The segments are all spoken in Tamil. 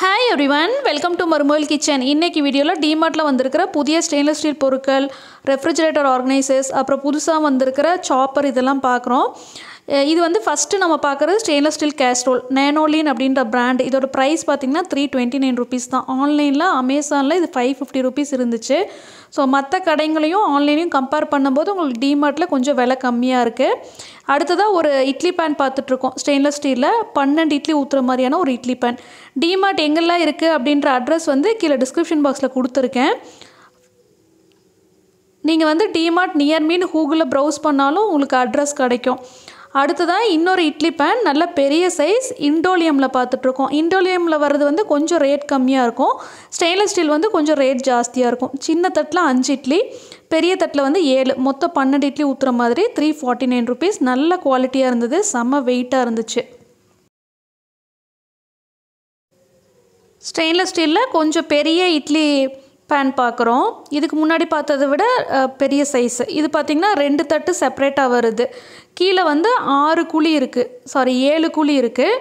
ஹாய் எவ்ரிவன் வெல்கம் டு மருமோயில் கிச்சன் இன்றைக்கி வீடியோவில் டிமார்ட்டில் வந்திருக்கிற புதிய ஸ்டெயின்லெஸ் ஸ்டீல் பொருட்கள் ரெஃப்ரிஜரேட்டர் ஆர்கனைசர்ஸ் அப்புறம் புதுசாக வந்திருக்கிற சாப்பர் இதெல்லாம் பார்க்குறோம் இது வந்து ஃபஸ்ட்டு நம்ம பார்க்குறது ஸ்டெயின்லெஸ் ஸ்டீல் கேஸ்ட்ரோல் நேனோலின் அப்படின்ற பிராண்ட் இதோட ப்ரைஸ் பார்த்திங்கன்னா த்ரீ டுவெண்ட்டி நைன் ருபீஸ் தான் ஆன்லைனில் அமேசானில் இது ஃபைவ் ஃபிஃப்டி ருபீஸ் இருந்துச்சு ஸோ மற்ற கடைங்களையும் ஆன்லைனையும் கம்பேர் பண்ணும்போது உங்களுக்கு டிமார்ட்டில் கொஞ்சம் விலை கம்மியாக இருக்குது அடுத்ததாக ஒரு இட்லி பேன் பார்த்துட்ருக்கோம் ஸ்டெயின்லெஸ் ஸ்டீலில் பன்னெண்டு இட்லி ஊற்றுற மாதிரியான ஒரு இட்லி பேன் டிமார்ட் எங்கெல்லாம் இருக்குது அப்படின்ற அட்ரஸ் வந்து கீழே டிஸ்கிரிப்ஷன் பாக்ஸில் கொடுத்துருக்கேன் நீங்கள் வந்து டிமார்ட் நியர்மின்னு கூகுளில் ப்ரௌஸ் பண்ணாலும் உங்களுக்கு அட்ரஸ் கிடைக்கும் அடுத்ததாக இன்னொரு இட்லி பேன் நல்ல பெரிய சைஸ் இண்டோலியமில் பார்த்துட்ருக்கோம் இண்டோலியமில் வர்றது வந்து கொஞ்சம் ரேட் கம்மியாக இருக்கும் ஸ்டெயின்லெஸ் ஸ்டீல் வந்து கொஞ்சம் ரேட் ஜாஸ்தியாக இருக்கும் சின்ன தட்டில் அஞ்சு இட்லி பெரிய தட்டில் வந்து ஏழு மொத்தம் பன்னெண்டு இட்லி ஊற்றுற மாதிரி த்ரீ ஃபார்ட்டி நைன் ருபீஸ் நல்ல குவாலிட்டியாக இருந்தது செம்ம வெயிட்டாக இருந்துச்சு ஸ்டெயின்லெஸ் ஸ்டீலில் கொஞ்சம் பெரிய இட்லி பேன் பார்க்குறோம் இதுக்கு முன்னாடி பார்த்ததை விட பெரிய சைஸு இது பார்த்திங்கன்னா ரெண்டு தட்டு செப்ரேட்டாக வருது கீழே வந்து ஆறு குழி இருக்குது சாரி ஏழு குழி இருக்குது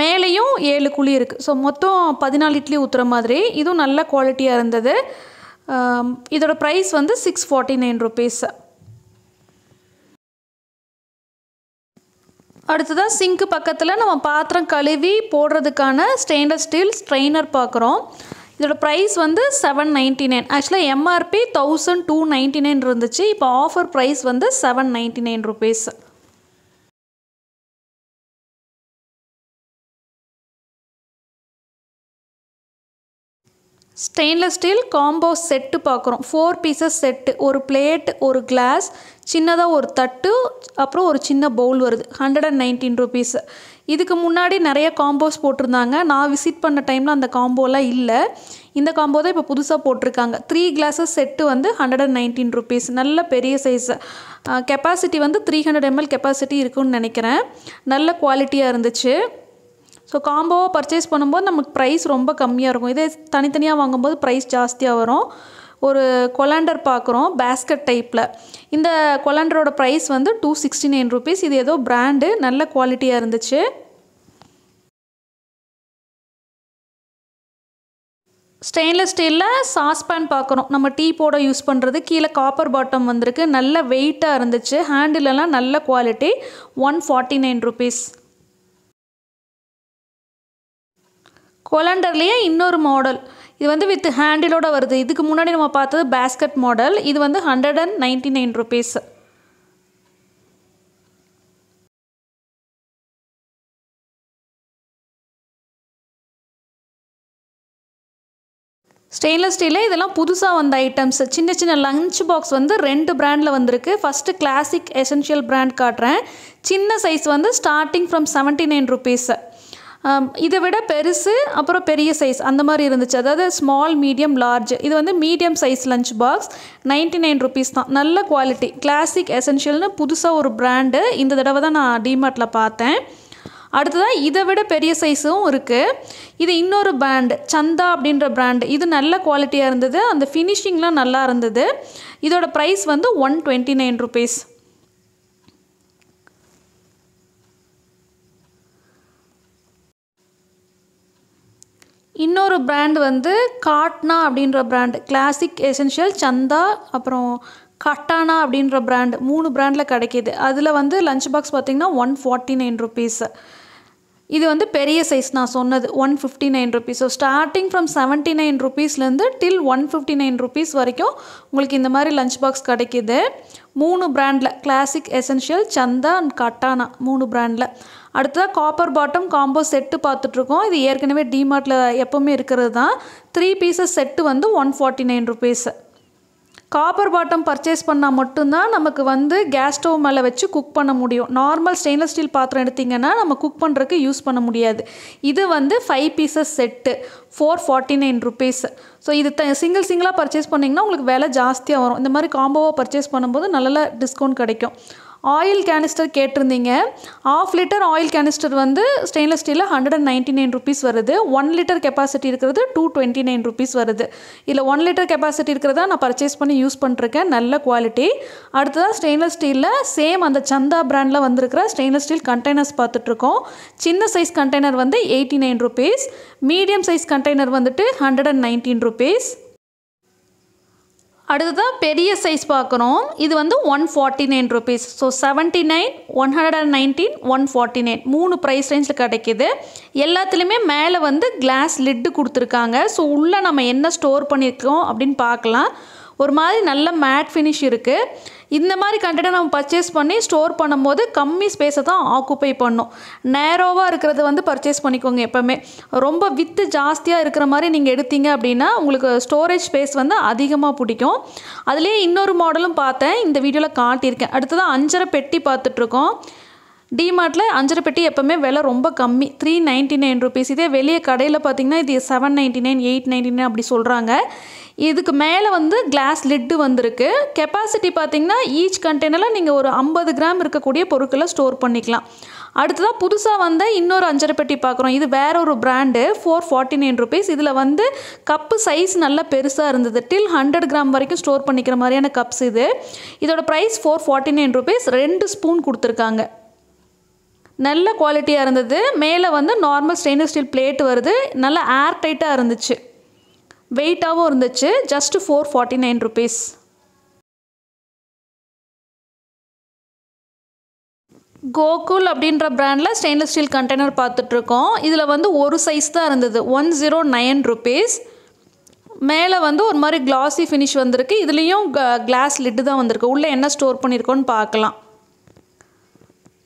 மேலேயும் ஏழு குழி இருக்குது ஸோ மொத்தம் பதினாலு இட்லி ஊற்றுற மாதிரி இதுவும் நல்ல குவாலிட்டியாக இருந்தது இதோட ப்ரைஸ் வந்து சிக்ஸ் ஃபார்ட்டி நைன் ருபீஸ் அடுத்ததாக சிங்க்கு பக்கத்தில் நம்ம பாத்திரம் கழுவி போடுறதுக்கான ஸ்டெயின்லெஸ் ஸ்டீல் ஸ்ட்ரெயினர் பார்க்குறோம் இதோட ப்ரைஸ் வந்து செவன் நைன்ட்டி நைன் ஆக்சுவலாக MRP thousand two ninety nine இருந்துச்சு இப்போ ஆஃபர் ப்ரைஸ் வந்து seven ninety nine rupees stainless steel combo set பார்க்குறோம் ஃபோர் பீசஸ் செட்டு ஒரு பிளேட் ஒரு கிளாஸ் சின்னதாக ஒரு தட்டு அப்புறம் ஒரு சின்ன பவுல் வருது ஹண்ட்ரட் அண்ட் நைன்டீன் ருபீஸ் இதுக்கு முன்னாடி நிறைய காம்போஸ் போட்டிருந்தாங்க நான் விசிட் பண்ண டைமில் அந்த காம்போலாம் இல்லை இந்த காம்போ தான் இப்போ புதுசாக போட்டிருக்காங்க த்ரீ கிளாஸஸ் செட்டு வந்து ஹண்ட்ரட் அண்ட் நைன்டீன் ருபீஸ் நல்ல பெரிய சைஸு கெப்பாசிட்டி வந்து த்ரீ ஹண்ட்ரட் எம்எல் கெப்பாசிட்டி இருக்குன்னு நினைக்கிறேன் நல்ல குவாலிட்டியாக இருந்துச்சு ஸோ காம்போவாக பர்ச்சேஸ் பண்ணும்போது நமக்கு ப்ரைஸ் ரொம்ப கம்மியாக இருக்கும் இதே தனித்தனியாக வாங்கும்போது ப்ரைஸ் ஜாஸ்தியாக வரும் ஒரு கொலாண்டர் பார்க்குறோம் பேஸ்கட் டைப்பில் இந்த கொலாண்டரோட ப்ரைஸ் வந்து டூ சிக்ஸ்டி நைன் ருபீஸ் இது ஏதோ ப்ராண்டு நல்ல குவாலிட்டியாக இருந்துச்சு ஸ்டெயின்லெஸ் ஸ்டீலில் சாஸ்பேன் பார்க்குறோம் நம்ம டீ போட யூஸ் பண்ணுறது கீழே காப்பர் பாட்டம் வந்திருக்கு நல்ல வெயிட்டாக இருந்துச்சு ஹேண்டிலெலாம் நல்ல quality one forty nine rupees கொலண்டர்லேயே இன்னொரு மாடல் இது வந்து வித் ஹேண்டிலோட வருது இதுக்கு முன்னாடி நம்ம பார்த்தது பேஸ்கட் மாடல் இது வந்து hundred and ninety nine rupees stainless ஸ்டீலில் இதெல்லாம் புதுசாக வந்த ஐட்டம்ஸ் சின்ன சின்ன லஞ்ச் பாக்ஸ் வந்து ரெண்டு பிராண்டில் வந்திருக்கு ஃபஸ்ட்டு கிளாசிக் எசென்ஷியல் பிராண்ட் காட்டுறேன் சின்ன சைஸ் வந்து starting from seventy nine rupees இதை விட பெருசு அப்புறம் பெரிய சைஸ் அந்த மாதிரி இருந்துச்சு அதாவது ஸ்மால் மீடியம் லார்ஜ் இது வந்து medium size lunch box ninety nine rupees தான் நல்ல குவாலிட்டி கிளாசிக் எசென்ஷியல்னு புதுசாக ஒரு ப்ராண்டு இந்த தடவை தான் நான் டிமார்ட்டில் பார்த்தேன் அடுத்ததாக இதை விட பெரிய சைஸும் இருக்குது இது இன்னொரு பிராண்டு சந்தா அப்படின்ற பிராண்டு இது நல்ல குவாலிட்டியாக இருந்தது அந்த ஃபினிஷிங்லாம் நல்லா இருந்தது இதோட ப்ரைஸ் வந்து ஒன் டுவெண்ட்டி நைன் ருபீஸ் இன்னொரு பிராண்ட் வந்து காட்னா அப்படின்ற பிராண்டு கிளாசிக் எசென்ஷியல் சந்தா அப்புறம் கட்டானா அப்படின்ற பிராண்டு மூணு பிராண்டில் கிடைக்கிது அதில் வந்து லஞ்ச் பாக்ஸ் பார்த்திங்கன்னா ஒன் ஃபார்ட்டி நைன் ருபீஸு இது வந்து பெரிய சைஸ் நான் சொன்னது one fifty nine rupees so starting from seventy nine ருபீஸ்லேருந்து till one fifty nine rupees வரைக்கும் உங்களுக்கு இந்த மாதிரி லஞ்ச் பாக்ஸ் கிடைக்கிது மூணு பிராண்டில் கிளாசிக் எசென்ஷியல் சந்தா அண்ட் கட்டானா மூணு பிராண்டில் அடுத்ததாக காப்பர் பாட்டம் காம்போ செட்டு பார்த்துட்ருக்கோம் இது ஏற்கனவே டிமார்ட்டில் எப்போவுமே இருக்கிறது தான் த்ரீ பீசஸ் செட்டு வந்து one forty nine rupees copper bottom purchase பண்ணால் மட்டும்தான் நமக்கு வந்து கேஸ் ஸ்டவ் மேலே வச்சு குக் பண்ண முடியும் நார்மல் ஸ்டெயின்லெஸ் ஸ்டீல் பாத்திரம் எடுத்திங்கன்னா நம்ம குக் பண்ணுறதுக்கு யூஸ் பண்ண முடியாது இது வந்து five pieces set four forty nine rupees so இது த சிங்கிள் சிங்கிளாக பர்ச்சேஸ் பண்ணிங்கன்னா உங்களுக்கு விலை ஜாஸ்தியாக வரும் இந்த மாதிரி காம்போவாக பர்ச்சேஸ் பண்ணும்போது நல்ல டிஸ்கவுண்ட் கிடைக்கும் ஆயில் கேனிஸ்டர் கேட்டிருந்தீங்க ஆஃப் லிட்டர் ஆயில் கேனிஸ்டர் வந்து ஸ்டெயின்லெஸ் ஸ்டீலில் hundred and ninety nine rupees வருது ஒன் லிட்டர் கெப்பாசிட்டி இருக்கிறது டூ டுவெண்ட்டி நைன் ருபீஸ் வருது இதில் ஒன் லிட்டர் கெப்பாசிட்டி இருக்கிறதா நான் பர்ச்சேஸ் பண்ணி யூஸ் பண்ணிருக்கேன் நல்ல குவாலிட்டி அடுத்ததாக ஸ்டெயின்லெஸ் ஸ்டீலில் சேம் அந்த சந்தா பிராண்டில் வந்திருக்கிற ஸ்டெயின்லெஸ் ஸ்டீல் கண்டெய்னர்ஸ் பார்த்துட்ருக்கோம் சின்ன சைஸ் கண்டெய்னர் வந்து eighty nine rupees medium size container வந்துட்டு ஹண்ட்ரட் அண்ட் நைன்டீன் ருபீஸ் அடுத்ததான் பெரிய சைஸ் பார்க்குறோம் இது வந்து one forty nine rupees so seventy nine one hundred and nineteen one forty nine மூணு ப்ரைஸ் ரேஞ்சில் கிடைக்கிது எல்லாத்துலேயுமே மேலே வந்து கிளாஸ் லிட்டு கொடுத்துருக்காங்க ஸோ உள்ளே நம்ம என்ன ஸ்டோர் பண்ணியிருக்கோம் அப்படின்னு பார்க்கலாம் ஒரு மாதிரி நல்ல மேட் ஃபினிஷ் இருக்குது இந்த மாதிரி கண்டென்ட்டை நம்ம பர்ச்சேஸ் பண்ணி ஸ்டோர் பண்ணும்போது கம்மி ஸ்பேஸை தான் ஆக்குப்பை பண்ணும் நேரோவாக இருக்கிறது வந்து பர்ச்சேஸ் பண்ணிக்கோங்க எப்போவுமே ரொம்ப வித்து ஜாஸ்தியாக இருக்கிற மாதிரி நீங்கள் எடுத்தீங்க அப்படின்னா உங்களுக்கு ஸ்டோரேஜ் ஸ்பேஸ் வந்து அதிகமாக பிடிக்கும் அதுலேயே இன்னொரு மாடலும் பார்த்தேன் இந்த வீடியோவில் காட்டியிருக்கேன் அடுத்ததான் அஞ்சரை பெட்டி பார்த்துட்ருக்கோம் டிமார்ட்டில் அஞ்சரை பெட்டி எப்போவுமே விலை ரொம்ப கம்மி த்ரீ நைன்ட்டி நைன் ருபீஸ் இதே வெளியே கடையில் பார்த்திங்கன்னா இது seven ninety nine eight ninety nine அப்படி சொல்கிறாங்க இதுக்கு மேலே வந்து கிளாஸ் லிட்டு வந்திருக்கு கெப்பாசிட்டி பார்த்திங்கன்னா ஈச் கண்டெய்னரில் நீங்கள் ஒரு ஐம்பது கிராம் இருக்கக்கூடிய பொருட்களை ஸ்டோர் பண்ணிக்கலாம் அடுத்ததான் புதுசாக வந்த இன்னொரு அஞ்சரை பெட்டி பார்க்குறோம் இது வேற ஒரு brand four forty nine rupees இதில் வந்து கப்பு சைஸ் நல்லா பெருசாக இருந்தது டில் ஹண்ட்ரட் கிராம் வரைக்கும் ஸ்டோர் பண்ணிக்கிற மாதிரியான கப்ஸ் இது இதோட price four forty nine rupees ரெண்டு ஸ்பூன் கொடுத்துருக்காங்க நல்ல குவாலிட்டியாக இருந்தது மேலே வந்து நார்மல் ஸ்டெயின்லெஸ் ஸ்டீல் பிளேட் வருது நல்ல ஏர் டைட்டாக இருந்துச்சு வெயிட்டாகவும் இருந்துச்சு just four forty nine rupees Gokul அப்படின்ற ப்ராண்டில் ஸ்டெயின்லெஸ் ஸ்டீல் கண்டெய்னர் பார்த்துட்ருக்கோம் இதில் வந்து ஒரு சைஸ் தான் இருந்தது ஒன் ஜீரோ நைன் ருபீஸ் மேலே வந்து ஒரு மாதிரி கிளாஸி ஃபினிஷ் வந்திருக்கு இதுலேயும் கிளாஸ் லிட்டு தான் வந்திருக்கு உள்ளே என்ன ஸ்டோர் பண்ணியிருக்கோன்னு பார்க்கலாம்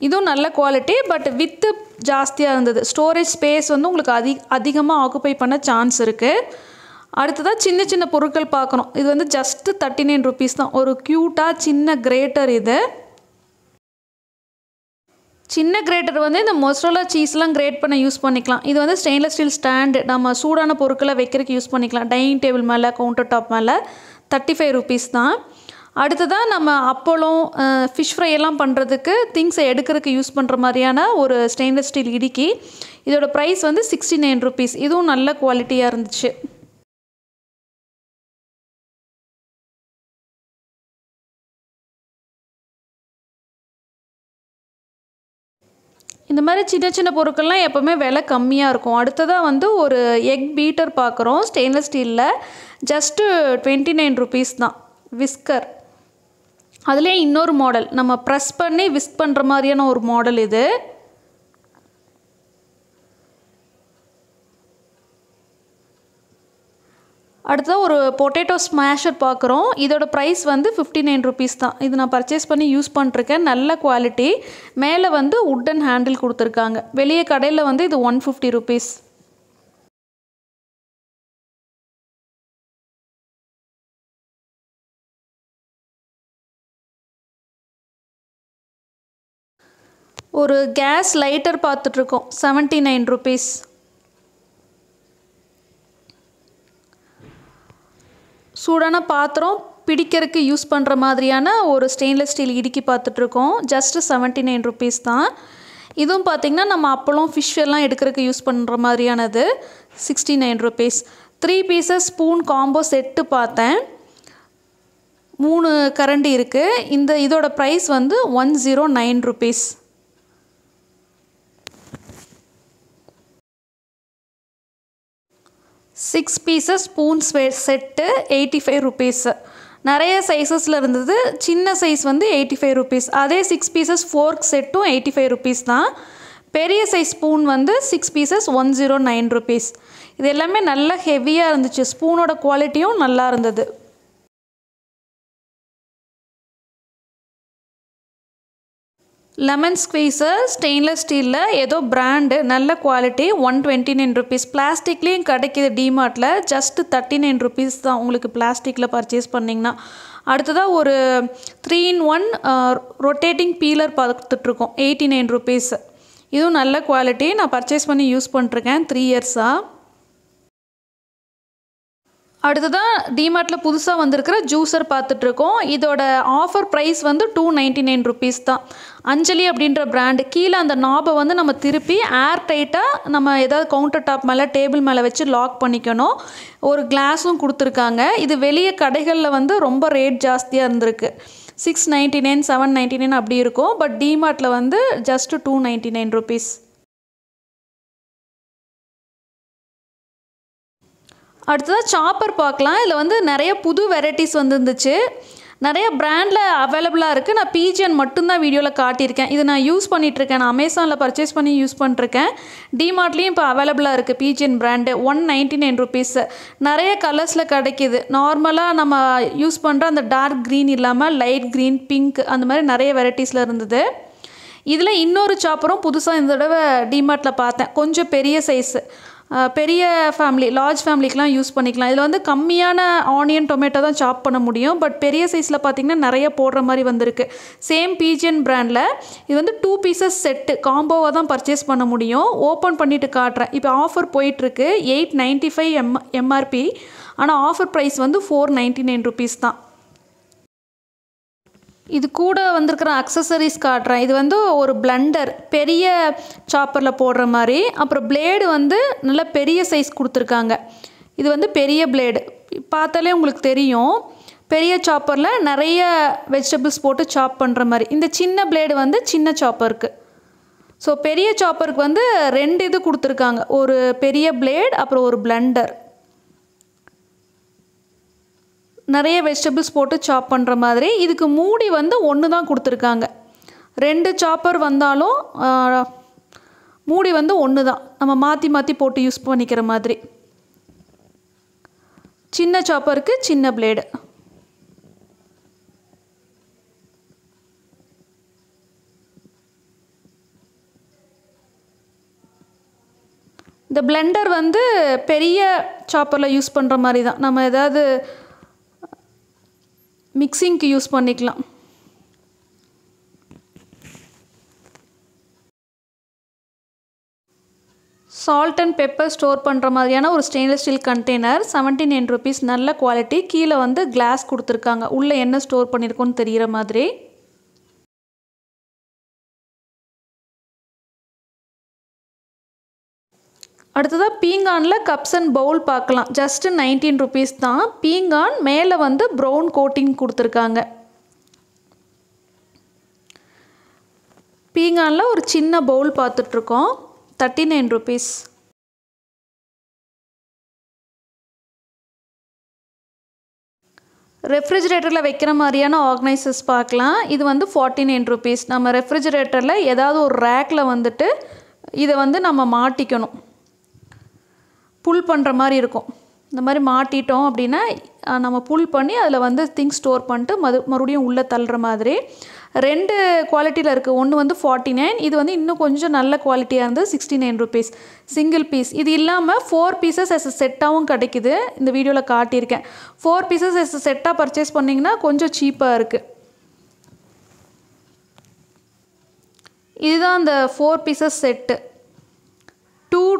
இதுவும் நல்ல குவாலிட்டி பட் வித்து ஜாஸ்தியாக இருந்தது ஸ்டோரேஜ் ஸ்பேஸ் வந்து உங்களுக்கு அதிக அதிகமாக ஆக்குப்பை பண்ண சான்ஸ் இருக்குது அடுத்ததாக சின்ன சின்ன பொருட்கள் பார்க்கணும் இது வந்து ஜஸ்ட்டு தேர்ட்டி நைன் ருபீஸ் தான் ஒரு க்யூட்டாக சின்ன கிரேட்டர் இது சின்ன கிரேட்டர் வந்து இந்த மொசரோலா சீஸ்லாம் கிரேட் பண்ண யூஸ் பண்ணிக்கலாம் இது வந்து ஸ்டெயின்லெஸ் ஸ்டீல் ஸ்டாண்டு நம்ம சூடான பொருட்களை வைக்கிறதுக்கு யூஸ் பண்ணிக்கலாம் டைனிங் டேபிள் மேலே கவுண்டர் டாப் மேலே தேர்ட்டி ஃபைவ் ருபீஸ் தான் அடுத்ததாக நம்ம அப்பளம் ஃபிஷ் ஃப்ரை எல்லாம் பண்ணுறதுக்கு திங்ஸை எடுக்கிறதுக்கு யூஸ் பண்ணுற மாதிரியான ஒரு ஸ்டெயின்லெஸ் ஸ்டீல் இடுக்கி இதோடய ப்ரைஸ் வந்து சிக்ஸ்டி நைன் ருபீஸ் இதுவும் நல்ல குவாலிட்டியாக இருந்துச்சு இந்த மாதிரி சின்ன சின்ன பொருட்கள்லாம் எப்போவுமே விலை கம்மியாக இருக்கும் அடுத்ததாக வந்து ஒரு எக் பீட்டர் பார்க்குறோம் ஸ்டெயின்லெஸ் ஸ்டீலில் ஜஸ்ட்டு டுவெண்ட்டி நைன் ருபீஸ் தான் விஸ்கர் அதுலேயே இன்னொரு மாடல் நம்ம ப்ரெஸ் பண்ணி விஸ்க் பண்ணுற மாதிரியான ஒரு மாடல் இது அடுத்ததாக ஒரு பொட்டேட்டோ ஸ்மேஷர் பார்க்குறோம் இதோட ப்ரைஸ் வந்து ஃபிஃப்டி நைன் ருபீஸ் தான் இது நான் பர்ச்சேஸ் பண்ணி யூஸ் பண்ணிருக்கேன் நல்ல குவாலிட்டி மேலே வந்து உட்டன் ஹேண்டில் கொடுத்துருக்காங்க வெளியே கடையில் வந்து இது ஒன் ஃபிஃப்டி ருபீஸ் ஒரு கேஸ் லைட்டர் பார்த்துட்ருக்கோம் செவன்ட்டி நைன் ருபீஸ் சூடான பாத்திரம் பிடிக்கிறதுக்கு யூஸ் பண்ணுற மாதிரியான ஒரு ஸ்டெயின்லெஸ் ஸ்டீல் இடுக்கி பார்த்துட்ருக்கோம் ஜஸ்ட்டு செவன்ட்டி நைன் ருபீஸ் தான் இதுவும் பார்த்திங்கன்னா நம்ம அப்பளம் ஃபிஷ் எல்லாம் எடுக்கிறதுக்கு யூஸ் பண்ணுற மாதிரியானது sixty nine rupees three pieces spoon combo set பார்த்தேன் மூணு கரண்டி இருக்குது இந்த இதோட ப்ரைஸ் வந்து one zero nine rupees six pieces spoons set eighty five rupees நிறைய சைஸஸில் இருந்தது சின்ன சைஸ் வந்து எயிட்டி ஃபைவ் ருபீஸ் அதே சிக்ஸ் பீசஸ் ஃபோர்க் செட்டும் எயிட்டி ஃபைவ் ருபீஸ் தான் பெரிய சைஸ் ஸ்பூன் வந்து six pieces one zero nine rupees இது எல்லாமே நல்லா ஹெவியாக இருந்துச்சு ஸ்பூனோட குவாலிட்டியும் நல்லா இருந்தது லெமன் ஸ்குவீஸர் ஸ்டெயின்லெஸ் ஸ்டீலில் ஏதோ பிராண்டு நல்ல quality one twenty nine rupees பிளாஸ்டிக்லேயும் கிடைக்கிது டிமார்ட்டில் ஜஸ்ட்டு தேர்ட்டி நைன் ருபீஸ் தான் உங்களுக்கு பிளாஸ்டிக்கில் பர்ச்சேஸ் பண்ணிங்கன்னா அடுத்ததாக ஒரு three in one rotating peeler பார்த்துட்ருக்கோம் எயிட்டி நைன் ருபீஸ் இதுவும் நல்ல குவாலிட்டி நான் பர்ச்சேஸ் பண்ணி யூஸ் பண்ணிட்ருக்கேன் த்ரீ இயர்ஸாக அடுத்ததான் டிமார்ட்டில் புதுசாக வந்திருக்கிற ஜூஸர் பார்த்துட்ருக்கோம் இதோட ஆஃபர் ப்ரைஸ் வந்து டூ நைன்ட்டி நைன் ருபீஸ் தான் அஞ்சலி அப்படின்ற பிராண்டு கீழே அந்த நாபை வந்து நம்ம திருப்பி ஏர் டைட்டாக நம்ம ஏதாவது கவுண்டர் டாப் மேலே டேபிள் மேலே வச்சு லாக் பண்ணிக்கணும் ஒரு கிளாஸும் கொடுத்துருக்காங்க இது வெளியே கடைகளில் வந்து ரொம்ப ரேட் ஜாஸ்தியாக இருந்திருக்கு six ninety nine seven ninety nine அப்படி இருக்கும் பட் டிமார்ட்டில் வந்து just two ninety nine rupees அடுத்ததாக சாப்பர் பார்க்கலாம் இதில் வந்து நிறைய புது வெரைட்டிஸ் வந்துருந்துச்சு நிறைய ப்ராண்டில் அவைலபிளாக இருக்குது நான் பிஜிஎன் மட்டும்தான் வீடியோவில் காட்டியிருக்கேன் இது நான் யூஸ் பண்ணிகிட்ருக்கேன் நான் அமேசானில் பர்ச்சேஸ் பண்ணி யூஸ் பண்ணிருக்கேன் டிமார்ட்லேயும் இப்போ அவைலபிளாக இருக்குது BGN brand one ninety nine rupees நிறைய கலர்ஸில் கிடைக்கிது நார்மலாக நம்ம யூஸ் பண்ணுற அந்த டார்க் க்ரீன் இல்லாமல் லைட் க்ரீன் பிங்க் அந்த மாதிரி நிறைய வெரைட்டிஸில் இருந்தது இதில் இன்னொரு சாப்பரும் புதுசாக இந்த தடவை டிமார்ட்டில் பார்த்தேன் கொஞ்சம் பெரிய சைஸு பெரிய ஃபேமிலி லார்ஜ் ஃபேமிலிக்கெலாம் யூஸ் பண்ணிக்கலாம் இதில் வந்து கம்மியான ஆனியன் டொமேட்டோ தான் சாப் பண்ண முடியும் பட் பெரிய சைஸில் பார்த்திங்கன்னா நிறைய போடுற மாதிரி வந்திருக்கு சேம் பீஜியன் பிராண்டில் இது வந்து டூ பீசஸ் செட்டு காம்போவாக தான் பர்ச்சேஸ் பண்ண முடியும் ஓப்பன் பண்ணிவிட்டு காட்டுறேன் இப்போ ஆஃபர் போயிட்டுருக்கு eight ninety five M MRP ஆனால் ஆஃபர் ப்ரைஸ் வந்து ஃபோர் நைன்ட்டி நைன் ருபீஸ் தான் இது கூட வந்திருக்கிற அக்சசரிஸ் காட்டுறேன் இது வந்து ஒரு பிளண்டர் பெரிய சாப்பரில் போடுற மாதிரி அப்புறம் பிளேடு வந்து நல்ல பெரிய சைஸ் கொடுத்துருக்காங்க இது வந்து பெரிய பிளேடு பார்த்தாலே உங்களுக்கு தெரியும் பெரிய சாப்பரில் நிறைய வெஜிடபிள்ஸ் போட்டு சாப் பண்ணுற மாதிரி இந்த சின்ன பிளேடு வந்து சின்ன சாப்பருக்கு ஸோ பெரிய சாப்பருக்கு வந்து ரெண்டு இது கொடுத்துருக்காங்க ஒரு பெரிய பிளேட் அப்புறம் ஒரு பிளண்டர் நிறைய வெஜிடபிள்ஸ் போட்டு சாப் பண்ணுற மாதிரி இதுக்கு மூடி வந்து ஒன்று தான் கொடுத்துருக்காங்க ரெண்டு சாப்பர் வந்தாலும் மூடி வந்து ஒன்று தான் நம்ம மாற்றி மாற்றி போட்டு யூஸ் பண்ணிக்கிற மாதிரி சின்ன சாப்பருக்கு சின்ன பிளேடு இந்த பிளெண்டர் வந்து பெரிய சாப்பரில் யூஸ் பண்ணுற மாதிரி தான் நம்ம ஏதாவது மிக்சிங்க்கு யூஸ் பண்ணிக்கலாம் சால்ட் அண்ட் பெப்பர் ஸ்டோர் பண்ணுற மாதிரியான ஒரு stainless steel container seventeen nine rupees நல்ல குவாலிட்டி கீழே வந்து கிளாஸ் கொடுத்துருக்காங்க உள்ளே என்ன ஸ்டோர் பண்ணியிருக்கோன்னு தெரிகிற மாதிரி அடுத்ததாக பீங்கானில் கப்ஸ் அண்ட் பவுல் பார்க்கலாம் ஜஸ்ட்டு நைன்டீன் ருபீஸ் தான் பீங்கான் மேலே வந்து ப்ரௌன் கோட்டிங் கொடுத்துருக்காங்க பீங்கானில் ஒரு சின்ன பவுல் பார்த்துட்ருக்கோம் தேர்ட்டி நைன் ருபீஸ் ரெஃப்ரிஜிரேட்டரில் வைக்கிற மாதிரியான ஆர்கனைசர்ஸ் பார்க்கலாம் இது வந்து ஃபார்ட்டி நைன் ருபீஸ் நம்ம ரெஃப்ரிஜிரேட்டரில் ஏதாவது ஒரு ரேக்கில் வந்துட்டு இதை வந்து நம்ம மாட்டிக்கணும் புல் பண்ணுற மாதிரி இருக்கும் இந்த மாதிரி மாட்டிட்டோம் அப்படின்னா நம்ம புல் பண்ணி அதில் வந்து திங்ஸ் ஸ்டோர் பண்ணிட்டு மது மறுபடியும் உள்ளே தள்ளுற மாதிரி ரெண்டு குவாலிட்டியில் இருக்குது ஒன்று வந்து ஃபார்ட்டி நைன் இது வந்து இன்னும் கொஞ்சம் நல்ல குவாலிட்டியாக இருந்தது sixty nine rupees single piece இது இல்லாமல் ஃபோர் பீசஸ் எஸ் செட்டாகவும் கிடைக்கிது இந்த வீடியோவில் காட்டியிருக்கேன் ஃபோர் பீசஸ் எஸ் செட்டாக பர்ச்சேஸ் பண்ணிங்கன்னா கொஞ்சம் சீப்பாக இருக்குது இதுதான் அந்த four pieces set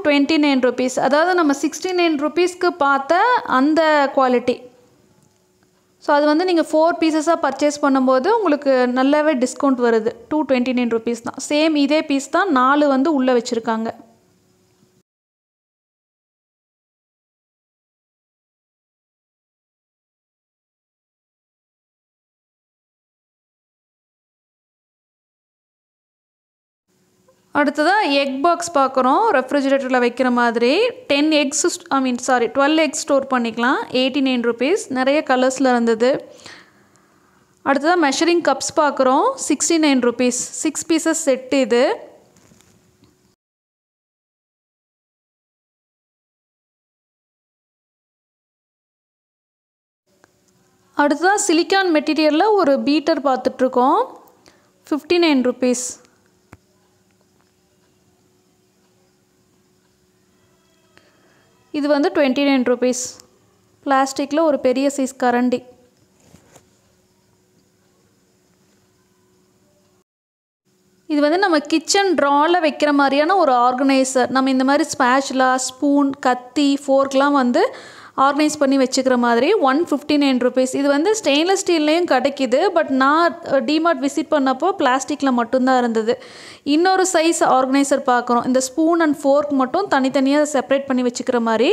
twenty nine rupees அதாவது நம்ம சிக்ஸ்டி நைன் ருபீஸ்க்கு பார்த்த அந்த குவாலிட்டி ஸோ அது வந்து நீங்கள் ஃபோர் பீசஸாக பர்ச்சேஸ் பண்ணும்போது உங்களுக்கு நல்லாவே டிஸ்கவுண்ட் வருது டூ டுவெண்ட்டி நைன் ருபீஸ் தான் சேம் இதே பீஸ் தான் நாலு வந்து உள்ளே வச்சுருக்காங்க அடுத்ததாக எக் பாக்ஸ் பார்க்குறோம் ரெஃப்ரிஜிரேட்டரில் வைக்கிற மாதிரி ten X I mean sorry twelve X store பண்ணிக்கலாம் எயிட்டி நைன் ருபீஸ் நிறைய கலர்ஸில் இருந்தது அடுத்ததாக மெஷரிங் கப்ஸ் பார்க்குறோம் sixty nine rupees six pieces set இது அடுத்ததான் சிலிக்கான் மெட்டீரியலில் ஒரு பீட்டர் பார்த்துட்ருக்கோம் ஃபிஃப்டி நைன் ருபீஸ் இது வந்து டுவெண்ட்டி நைன் ருபீஸ் பிளாஸ்டிக்கில் ஒரு பெரிய சைஸ் கரண்டி இது வந்து நம்ம கிச்சன் ட்ராவில் வைக்கிற மாதிரியான ஒரு ஆர்கனைசர் நம்ம இந்த மாதிரி ஸ்பேஷலாக ஸ்பூன் கத்தி ஃபோர்க்லாம் வந்து ஆர்கனைஸ் பண்ணி வச்சுக்கிற மாதிரி ஒன் ஃபிஃப்டி நைன் ருபீஸ் இது வந்து ஸ்டெயின்லெஸ் ஸ்டீல்லையும் கிடைக்கிது பட் நான் டிமார்ட் விசிட் பண்ணப்போ பிளாஸ்டிக்கில் மட்டும்தான் இருந்தது இன்னொரு சைஸ் ஆர்கனைசர் பார்க்குறோம் இந்த ஸ்பூன் அண்ட் ஃபோர்க் மட்டும் தனித்தனியாக செப்பரேட் பண்ணி வச்சுக்கிற மாதிரி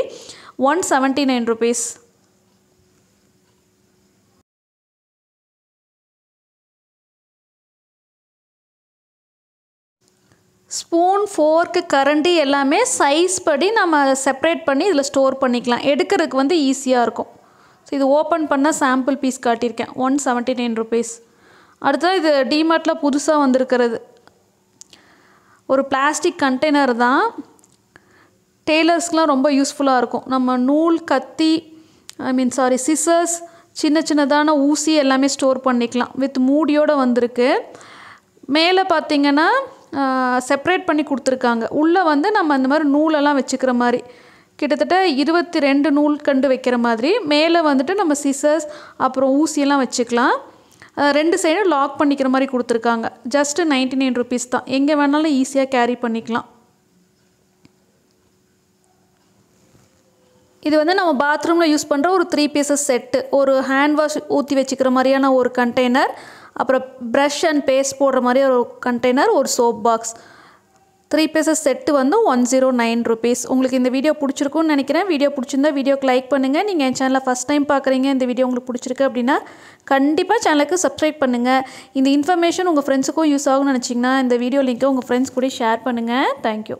one seventy nine rupees spoon fork கரண்டி எல்லாமே சைஸ் படி நம்ம செப்பரேட் பண்ணி இதில் ஸ்டோர் பண்ணிக்கலாம் எடுக்கிறதுக்கு வந்து ஈஸியாக இருக்கும் ஸோ இது ஓப்பன் பண்ண சாம்பிள் பீஸ் காட்டியிருக்கேன் ஒன் செவன்ட்டி நைன் ருபீஸ் அடுத்தது இது டிமார்ட்டில் புதுசாக வந்திருக்கிறது ஒரு பிளாஸ்டிக் கண்டெய்னர் தான் டெய்லர்ஸ்க்கெலாம் ரொம்ப யூஸ்ஃபுல்லாக இருக்கும் நம்ம நூல் கத்தி ஐ மீன் சாரி சிசர்ஸ் சின்ன சின்னதான ஊசி எல்லாமே ஸ்டோர் பண்ணிக்கலாம் வித் மூடியோடு வந்திருக்கு மேலே பார்த்திங்கன்னா செப்ரேட் பண்ணி கொடுத்துருக்காங்க உள்ளே வந்து நம்ம அந்த மாதிரி நூலெல்லாம் வச்சுக்கிற மாதிரி கிட்டத்தட்ட இருபத்தி ரெண்டு நூல் கண்டு வைக்கிற மாதிரி மேலே வந்துட்டு நம்ம சிசர்ஸ் அப்புறம் ஊசியெல்லாம் வச்சுக்கலாம் ரெண்டு சைடும் லாக் பண்ணிக்கிற மாதிரி கொடுத்துருக்காங்க ஜஸ்ட்டு நைன்ட்டி நைன் ருபீஸ் தான் எங்கே வேணாலும் ஈஸியாக கேரி பண்ணிக்கலாம் இது வந்து நம்ம பாத்ரூமில் யூஸ் பண்ணுற ஒரு த்ரீ பீசஸ் செட்டு ஒரு ஹேண்ட் வாஷ் ஊற்றி வச்சுக்கிற மாதிரியான ஒரு கண்டெய்னர் அப்புறம் ப்ரஷ் அண்ட் பேஸ்ட் போடுற மாதிரி ஒரு கண்டெய்னர் ஒரு soap box three pieces set வந்து ஒன் ஜீரோ நைன் ருபீஸ் உங்களுக்கு இந்த வீடியோ பிடிச்சிருக்கும்னு நினைக்கிறேன் வீடியோ பிடிச்சிருந்தா வீடியோக்கு லைக் பண்ணுங்கள் நீங்கள் என் சேனலில் ஃபஸ்ட் டைம் பார்க்குறீங்க இந்த வீடியோ உங்களுக்கு பிடிச்சிருக்கு அப்படின்னா கண்டிப்பாக சேனலுக்கு சப்ஸ்கிரைப் பண்ணுங்கள் இந்த இன்ஃபர்மேஷன் உங்கள் ஃப்ரெண்ட்ஸுக்கும் யூஸ் ஆகும்னு நினச்சிங்கன்னா இந்த வீடியோ லிங்க்கை உங்கள் ஃப்ரெண்ட்ஸ் கூட ஷேர் பண்ணுங்கள் தேங்க்யூ